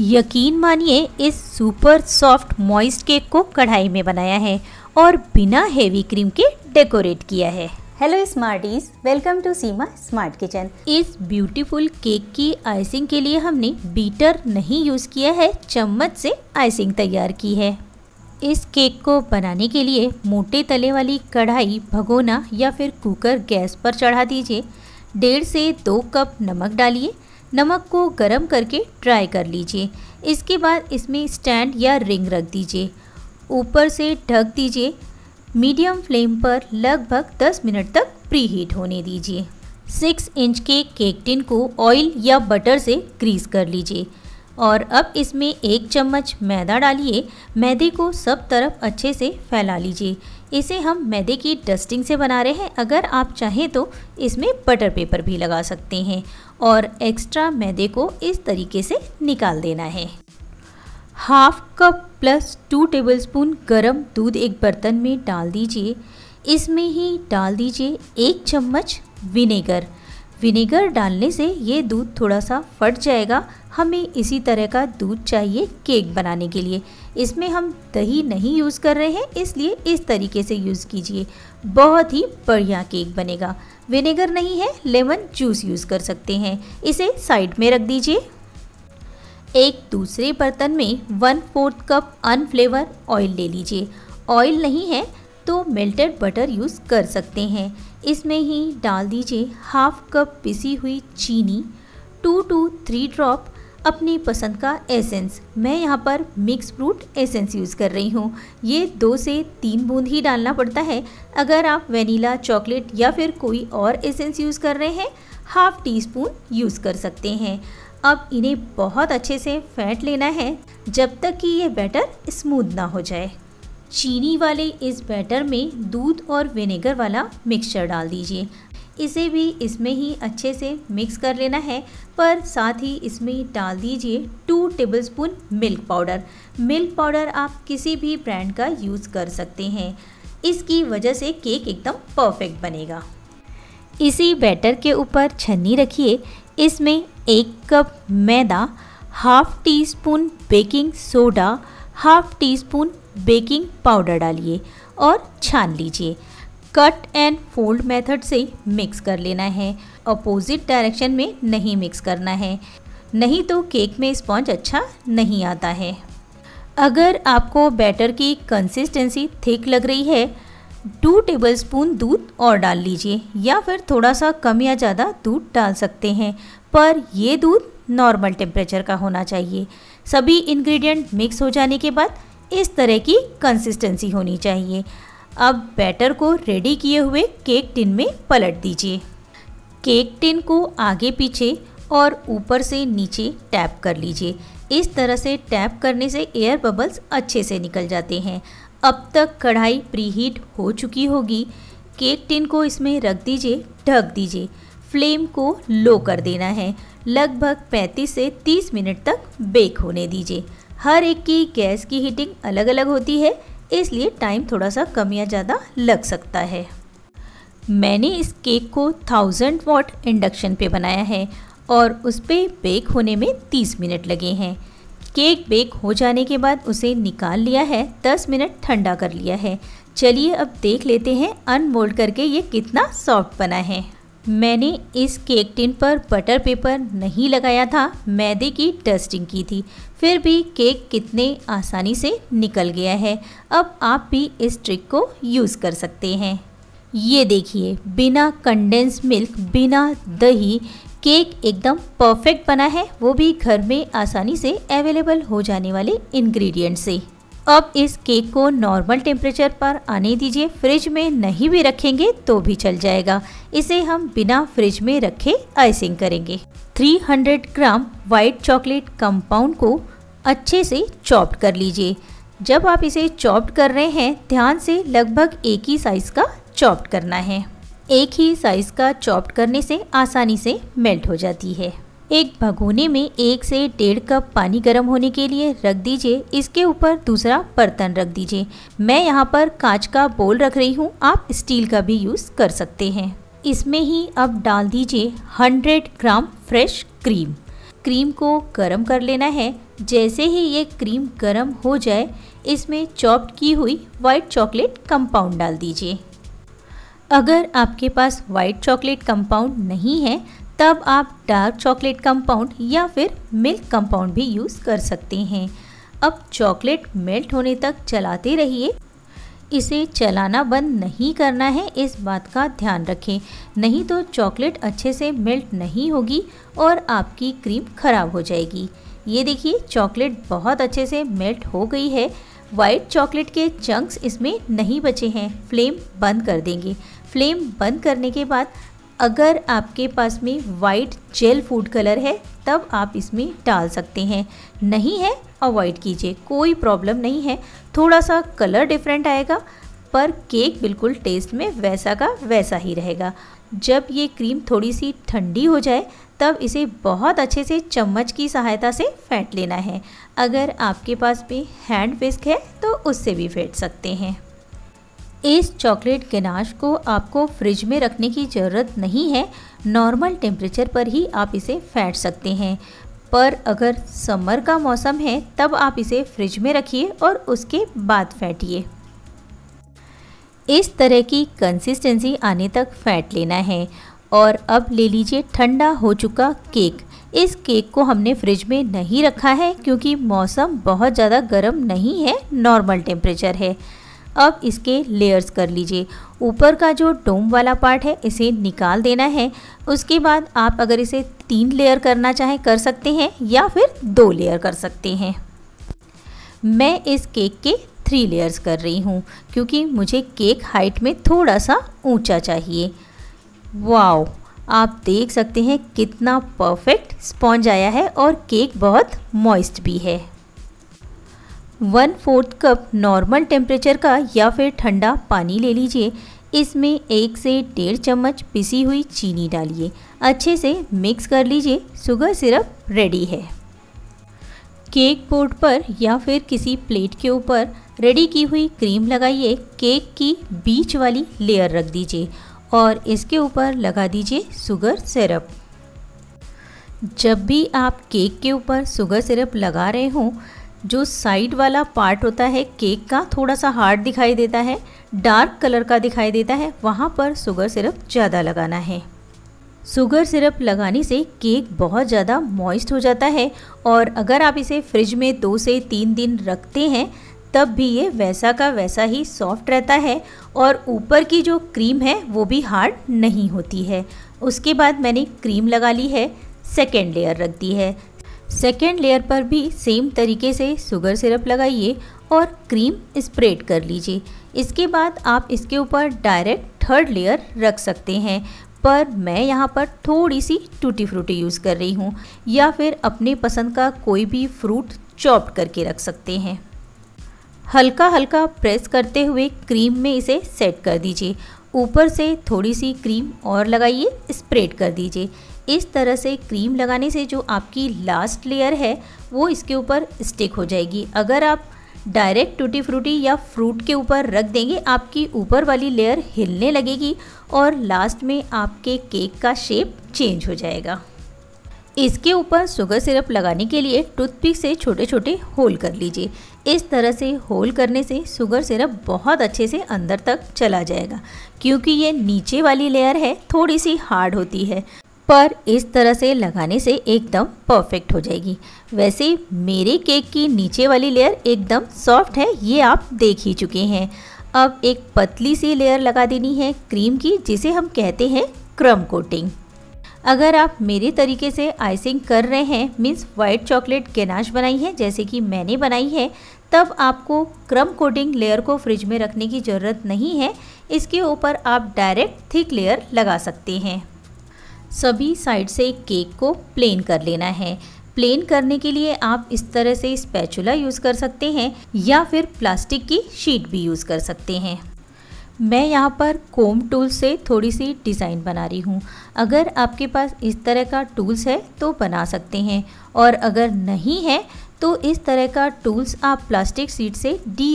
यकीन मानिए इस सुपर सॉफ्ट मॉइस्ट केक को कढ़ाई में बनाया है और बिना हेवी क्रीम के डेकोरेट किया है hello smarties welcome to Seema smart kitchen इस ब्यूटीफुल केक की आइसिंग के लिए हमने बीटर नहीं यूज़ किया है चम्मच से आइसिंग तैयार की है इस केक को बनाने के लिए मोटे तले वाली कढ़ाई भगोना या फिर कुकर गैस पर चढ़ा दीजिए डेढ़ से दो कप नमक डालिए नमक को गर्म करके ड्राई कर लीजिए इसके बाद इसमें स्टैंड या रिंग रख दीजिए ऊपर से ढक दीजिए मीडियम फ्लेम पर लगभग 10 मिनट तक प्री हीट होने दीजिए 6 इंच के केक टिन को ऑयल या बटर से ग्रीस कर लीजिए और अब इसमें एक चम्मच मैदा डालिए मैदे को सब तरफ अच्छे से फैला लीजिए इसे हम मैदे की डस्टिंग से बना रहे हैं अगर आप चाहें तो इसमें बटर पेपर भी लगा सकते हैं और एक्स्ट्रा मैदे को इस तरीके से निकाल देना है half cup plus two tablespoon गरम दूध एक बर्तन में डाल दीजिए इसमें ही डाल दीजिए एक चम्मच विनेगर विनेगर डालने से ये दूध थोड़ा सा फट जाएगा हमें इसी तरह का दूध चाहिए केक बनाने के लिए इसमें हम दही नहीं यूज़ कर रहे हैं इसलिए इस तरीके से यूज़ कीजिए बहुत ही बढ़िया केक बनेगा विनेगर नहीं है लेमन जूस यूज़ कर सकते हैं इसे साइड में रख दीजिए एक दूसरे बर्तन में one fourth cup unflavoured oil ले लीजिए ऑयल नहीं है तो मेल्टेड बटर यूज़ कर सकते हैं इसमें ही डाल दीजिए हाफ कप पिसी हुई चीनी टू टू थ्री ड्रॉप अपनी पसंद का एसेंस मैं यहाँ पर मिक्स फ्रूट एसेंस यूज़ कर रही हूँ ये दो से तीन बूंद ही डालना पड़ता है अगर आप वनीला चॉकलेट या फिर कोई और एसेंस यूज़ कर रहे हैं हाफ़ टी स्पून यूज़ कर सकते हैं अब इन्हें बहुत अच्छे से फैट लेना है जब तक कि ये बैटर स्मूद ना हो जाए चीनी वाले इस बैटर में दूध और विनेगर वाला मिक्सचर डाल दीजिए इसे भी इसमें ही अच्छे से मिक्स कर लेना है पर साथ ही इसमें डाल दीजिए two tablespoon milk powder milk powder आप किसी भी ब्रांड का यूज़ कर सकते हैं इसकी वजह से केक एकदम परफेक्ट बनेगा इसी बैटर के ऊपर छन्नी रखिए इसमें एक कप मैदा half teaspoon baking soda half teaspoon baking powder डालिए और छान लीजिए कट एंड फोल्ड मेथड से मिक्स कर लेना है अपोजिट डायरेक्शन में नहीं मिक्स करना है नहीं तो केक में स्पॉन्ज अच्छा नहीं आता है अगर आपको बैटर की कंसिस्टेंसी थिक लग रही है टू टेबलस्पून दूध और डाल लीजिए या फिर थोड़ा सा कम या ज़्यादा दूध डाल सकते हैं पर यह दूध नॉर्मल टेम्परेचर का होना चाहिए सभी इंग्रेडिएंट मिक्स हो जाने के बाद इस तरह की कंसिस्टेंसी होनी चाहिए अब बैटर को रेडी किए हुए केक टिन में पलट दीजिए केक टिन को आगे पीछे और ऊपर से नीचे टैप कर लीजिए इस तरह से टैप करने से एयर बबल्स अच्छे से निकल जाते हैं अब तक कढ़ाई प्रीहीट हो चुकी होगी केक टिन को इसमें रख दीजिए ढक दीजिए फ्लेम को लो कर देना है लगभग 35 से 30 मिनट तक बेक होने दीजिए हर एक की गैस की हीटिंग अलग अलग होती है इसलिए टाइम थोड़ा सा कम या ज़्यादा लग सकता है मैंने इस केक को थाउजेंड वॉट इंडक्शन पे बनाया है और उस पर बेक होने में तीस मिनट लगे हैं केक बेक हो जाने के बाद उसे निकाल लिया है दस मिनट ठंडा कर लिया है चलिए अब देख लेते हैं अनमोल्ड करके ये कितना सॉफ्ट बना है मैंने इस केक टिन पर बटर पेपर नहीं लगाया था मैदे की डस्टिंग की थी फिर भी केक कितने आसानी से निकल गया है अब आप भी इस ट्रिक को यूज़ कर सकते हैं ये देखिए बिना कंडेंस मिल्क बिना दही केक एकदम परफेक्ट बना है वो भी घर में आसानी से अवेलेबल हो जाने वाले इंग्रेडिएंट से अब इस केक को नॉर्मल टेम्परेचर पर आने दीजिए फ्रिज में नहीं भी रखेंगे तो भी चल जाएगा इसे हम बिना फ्रिज में रखे आइसिंग करेंगे 300 ग्राम वाइट चॉकलेट कंपाउंड को अच्छे से चॉप्ड कर लीजिए जब आप इसे चॉप्ड कर रहे हैं ध्यान से लगभग एक ही साइज़ का चॉप्ड करना है एक ही साइज़ का चॉप्ड करने से आसानी से मेल्ट हो जाती है एक भगोने में एक से डेढ़ कप पानी गर्म होने के लिए रख दीजिए इसके ऊपर दूसरा बर्तन रख दीजिए मैं यहाँ पर कांच का बोल रख रही हूँ आप स्टील का भी यूज़ कर सकते हैं इसमें ही अब डाल दीजिए 100 ग्राम फ्रेश क्रीम क्रीम को गर्म कर लेना है जैसे ही ये क्रीम गर्म हो जाए इसमें चॉप्ड की हुई वाइट चॉकलेट कंपाउंड डाल दीजिए अगर आपके पास वाइट चॉकलेट कंपाउंड नहीं है तब आप डार्क चॉकलेट कंपाउंड या फिर मिल्क कंपाउंड भी यूज़ कर सकते हैं अब चॉकलेट मेल्ट होने तक चलाते रहिए इसे चलाना बंद नहीं करना है इस बात का ध्यान रखें नहीं तो चॉकलेट अच्छे से मेल्ट नहीं होगी और आपकी क्रीम खराब हो जाएगी ये देखिए चॉकलेट बहुत अच्छे से मेल्ट हो गई है वाइट चॉकलेट के चंक्स इसमें नहीं बचे हैं फ्लेम बंद कर देंगे फ्लेम बंद करने के बाद अगर आपके पास में वाइट जेल फूड कलर है तब आप इसमें डाल सकते हैं नहीं है अवॉइड कीजिए कोई प्रॉब्लम नहीं है थोड़ा सा कलर डिफरेंट आएगा पर केक बिल्कुल टेस्ट में वैसा का वैसा ही रहेगा जब ये क्रीम थोड़ी सी ठंडी हो जाए तब इसे बहुत अच्छे से चम्मच की सहायता से फेंट लेना है अगर आपके पास भी हैंड विस्क है तो उससे भी फेंट सकते हैं इस चॉकलेट गनाश को आपको फ्रिज में रखने की ज़रूरत नहीं है नॉर्मल टेम्परेचर पर ही आप इसे फेंट सकते हैं पर अगर समर का मौसम है तब आप इसे फ्रिज में रखिए और उसके बाद फेंटिए इस तरह की कंसिस्टेंसी आने तक फैट लेना है और अब ले लीजिए ठंडा हो चुका केक इस केक को हमने फ्रिज में नहीं रखा है क्योंकि मौसम बहुत ज़्यादा गर्म नहीं है नॉर्मल टेम्परेचर है अब इसके लेयर्स कर लीजिए ऊपर का जो डोम वाला पार्ट है इसे निकाल देना है उसके बाद आप अगर इसे तीन लेयर करना चाहें कर सकते हैं या फिर दो लेयर कर सकते हैं मैं इस केक के थ्री लेयर्स कर रही हूँ क्योंकि मुझे केक हाइट में थोड़ा सा ऊंचा चाहिए वाओ आप देख सकते हैं कितना परफेक्ट स्पॉन्ज आया है और केक बहुत मॉइस्ट भी है one fourth cup normal temperature का या फिर ठंडा पानी ले लीजिए इसमें एक से डेढ़ चम्मच पिसी हुई चीनी डालिए अच्छे से मिक्स कर लीजिए शुगर सिरप रेडी है केक बोर्ड पर या फिर किसी प्लेट के ऊपर रेडी की हुई क्रीम लगाइए केक की बीच वाली लेयर रख दीजिए और इसके ऊपर लगा दीजिए शुगर सिरप जब भी आप केक के ऊपर शुगर सिरप लगा रहे हों जो साइड वाला पार्ट होता है केक का थोड़ा सा हार्ड दिखाई देता है डार्क कलर का दिखाई देता है वहाँ पर शुगर सिरप ज़्यादा लगाना है शुगर सिरप लगाने से केक बहुत ज़्यादा मॉइस्ट हो जाता है और अगर आप इसे फ्रिज में दो से तीन दिन रखते हैं तब भी ये वैसा का वैसा ही सॉफ्ट रहता है और ऊपर की जो क्रीम है वो भी हार्ड नहीं होती है उसके बाद मैंने क्रीम लगा ली है सेकेंड लेयर रख दी है सेकेंड लेयर पर भी सेम तरीके से शुगर सिरप लगाइए और क्रीम स्प्रेड कर लीजिए इसके बाद आप इसके ऊपर डायरेक्ट थर्ड लेयर रख सकते हैं पर मैं यहाँ पर थोड़ी सी टूटी फ्रूटी यूज़ कर रही हूँ या फिर अपने पसंद का कोई भी फ्रूट चॉप करके रख सकते हैं हल्का हल्का प्रेस करते हुए क्रीम में इसे सेट कर दीजिए ऊपर से थोड़ी सी क्रीम और लगाइए स्प्रेड कर दीजिए इस तरह से क्रीम लगाने से जो आपकी लास्ट लेयर है वो इसके ऊपर स्टिक हो जाएगी अगर आप डायरेक्ट टूटी फ्रूटी या फ्रूट के ऊपर रख देंगे आपकी ऊपर वाली लेयर हिलने लगेगी और लास्ट में आपके केक का शेप चेंज हो जाएगा इसके ऊपर शुगर सिरप लगाने के लिए टूथपिक से छोटे छोटे होल कर लीजिए इस तरह से होल करने से शुगर सिरप बहुत अच्छे से अंदर तक चला जाएगा क्योंकि ये नीचे वाली लेयर है थोड़ी सी हार्ड होती है पर इस तरह से लगाने से एकदम परफेक्ट हो जाएगी वैसे मेरे केक की नीचे वाली लेयर एकदम सॉफ्ट है ये आप देख ही चुके हैं अब एक पतली सी लेयर लगा देनी है क्रीम की जिसे हम कहते हैं क्रम कोटिंग अगर आप मेरे तरीके से आइसिंग कर रहे हैं मीन्स वाइट चॉकलेट गनाश बनाई है जैसे कि मैंने बनाई है तब आपको क्रम कोटिंग लेयर को फ्रिज में रखने की ज़रूरत नहीं है इसके ऊपर आप डायरेक्ट थिक लेयर लगा सकते हैं सभी साइड से एक केक को प्लेन कर लेना है प्लेन करने के लिए आप इस तरह से स्पैचुला यूज़ कर सकते हैं या फिर प्लास्टिक की शीट भी यूज़ कर सकते हैं मैं यहाँ पर कोम टूल से थोड़ी सी डिज़ाइन बना रही हूँ अगर आपके पास इस तरह का टूल्स है तो बना सकते हैं और अगर नहीं है तो इस तरह का टूल्स आप प्लास्टिक सीट से डी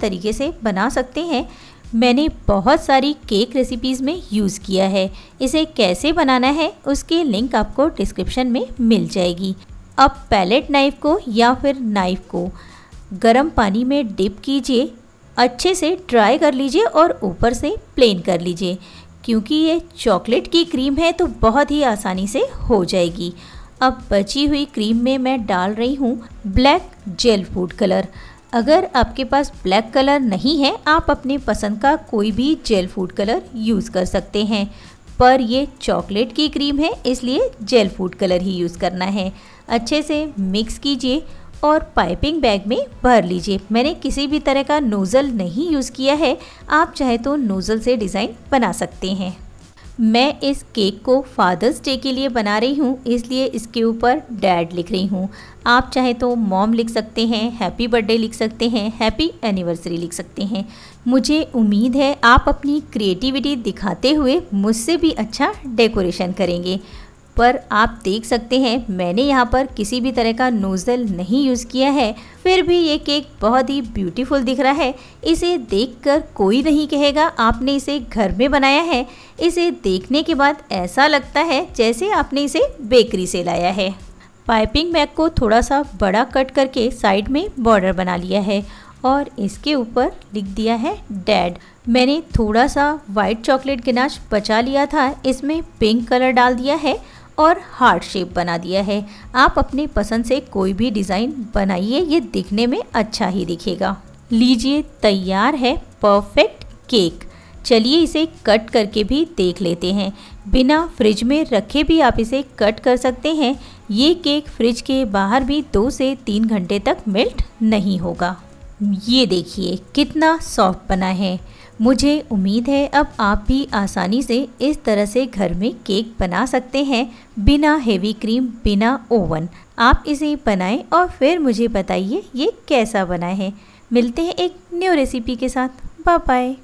तरीके से बना सकते हैं मैंने बहुत सारी केक रेसिपीज़ में यूज़ किया है इसे कैसे बनाना है उसकी लिंक आपको डिस्क्रिप्शन में मिल जाएगी अब पैलेट नाइफ़ को या फिर नाइफ़ को गर्म पानी में डिप कीजिए अच्छे से ड्राई कर लीजिए और ऊपर से प्लेन कर लीजिए क्योंकि ये चॉकलेट की क्रीम है तो बहुत ही आसानी से हो जाएगी अब बची हुई क्रीम में मैं डाल रही हूँ ब्लैक जेल फूड कलर अगर आपके पास ब्लैक कलर नहीं है आप अपनी पसंद का कोई भी जेल फूड कलर यूज़ कर सकते हैं पर ये चॉकलेट की क्रीम है इसलिए जेल फूड कलर ही यूज़ करना है अच्छे से मिक्स कीजिए और पाइपिंग बैग में भर लीजिए मैंने किसी भी तरह का नोज़ल नहीं यूज़ किया है आप चाहे तो नोज़ल से डिज़ाइन बना सकते हैं मैं इस केक को फादर्स डे के लिए बना रही हूँ इसलिए इसके ऊपर डैड लिख रही हूँ आप चाहे तो मॉम लिख सकते हैं हैप्पी बर्थडे लिख सकते हैं हैप्पी एनिवर्सरी लिख सकते हैं मुझे उम्मीद है आप अपनी क्रिएटिविटी दिखाते हुए मुझसे भी अच्छा डेकोरेशन करेंगे पर आप देख सकते हैं मैंने यहाँ पर किसी भी तरह का नोज़ल नहीं यूज़ किया है फिर भी ये केक बहुत ही ब्यूटीफुल दिख रहा है इसे देखकर कोई नहीं कहेगा आपने इसे घर में बनाया है इसे देखने के बाद ऐसा लगता है जैसे आपने इसे बेकरी से लाया है पाइपिंग बैग को थोड़ा सा बड़ा कट करके साइड में बॉर्डर बना लिया है और इसके ऊपर लिख दिया है डैड मैंने थोड़ा सा वाइट चॉकलेट गनाश बचा लिया था इसमें पिंक कलर डाल दिया है और हार्ट शेप बना दिया है आप अपने पसंद से कोई भी डिज़ाइन बनाइए ये दिखने में अच्छा ही दिखेगा लीजिए तैयार है परफेक्ट केक चलिए इसे कट करके भी देख लेते हैं बिना फ्रिज में रखे भी आप इसे कट कर सकते हैं ये केक फ्रिज के बाहर भी दो से तीन घंटे तक मेल्ट नहीं होगा ये देखिए कितना सॉफ्ट बना है मुझे उम्मीद है अब आप भी आसानी से इस तरह से घर में केक बना सकते हैं बिना हेवी क्रीम बिना ओवन आप इसे बनाएं और फिर मुझे बताइए ये कैसा बना है मिलते हैं एक न्यू रेसिपी के साथ बाय बाय